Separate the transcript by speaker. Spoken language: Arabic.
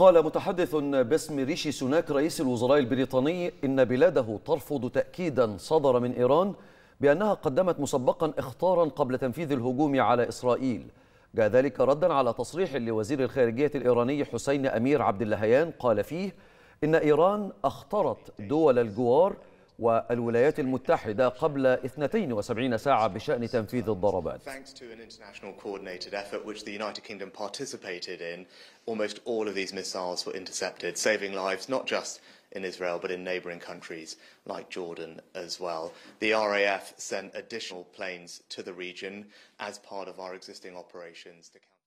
Speaker 1: قال متحدث باسم ريشي سوناك رئيس الوزراء البريطاني إن بلاده ترفض تأكيدا صدر من إيران بأنها قدمت مسبقا إخطارا قبل تنفيذ الهجوم على إسرائيل جاء ذلك ردا على تصريح لوزير الخارجية الإيراني حسين أمير عبد اللهيان قال فيه إن إيران أخطرت دول الجوار والولايات المتحدة قبل 72 ساعة بشأن تنفيذ الضربات
Speaker 2: almost all of these missiles were intercepted, saving lives not just in Israel but in neighboring countries like Jordan as well. The RAF sent additional planes to the region as part of our existing operations to counter.